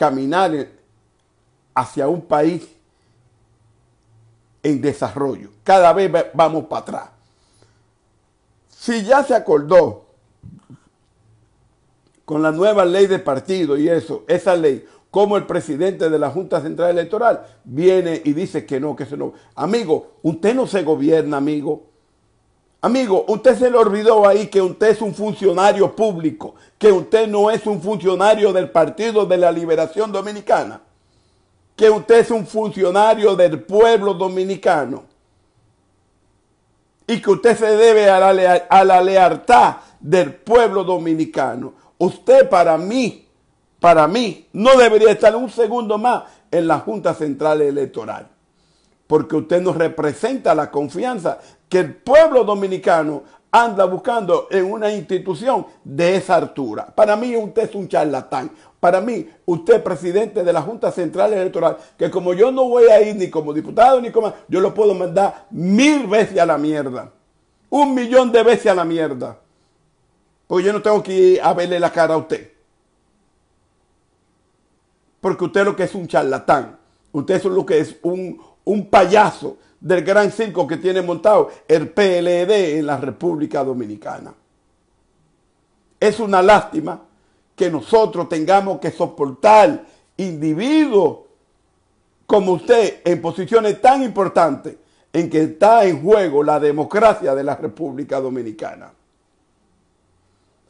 caminar hacia un país en desarrollo. Cada vez vamos para atrás. Si ya se acordó con la nueva ley de partido y eso, esa ley, como el presidente de la Junta Central Electoral viene y dice que no, que se no. Amigo, usted no se gobierna, amigo. Amigo, usted se le olvidó ahí que usted es un funcionario público, que usted no es un funcionario del Partido de la Liberación Dominicana, que usted es un funcionario del pueblo dominicano y que usted se debe a la, a la lealtad del pueblo dominicano. Usted para mí, para mí, no debería estar un segundo más en la Junta Central Electoral porque usted no representa la confianza que el pueblo dominicano anda buscando en una institución de esa altura. Para mí usted es un charlatán. Para mí, usted presidente de la Junta Central Electoral, que como yo no voy a ir ni como diputado ni como... Yo lo puedo mandar mil veces a la mierda. Un millón de veces a la mierda. Porque yo no tengo que ir a verle la cara a usted. Porque usted lo que es un charlatán. Usted es lo que es un, un payaso del gran circo que tiene montado el PLD en la República Dominicana. Es una lástima que nosotros tengamos que soportar individuos como usted en posiciones tan importantes en que está en juego la democracia de la República Dominicana.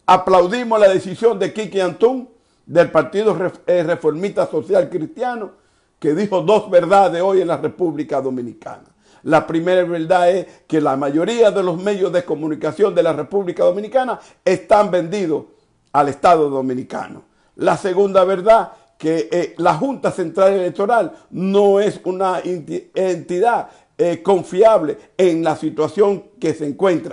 Aplaudimos la decisión de Kiki Antún del Partido eh, Reformista Social Cristiano que dijo dos verdades hoy en la República Dominicana. La primera verdad es que la mayoría de los medios de comunicación de la República Dominicana están vendidos al Estado Dominicano. La segunda verdad que eh, la Junta Central Electoral no es una entidad eh, confiable en la situación que se encuentra.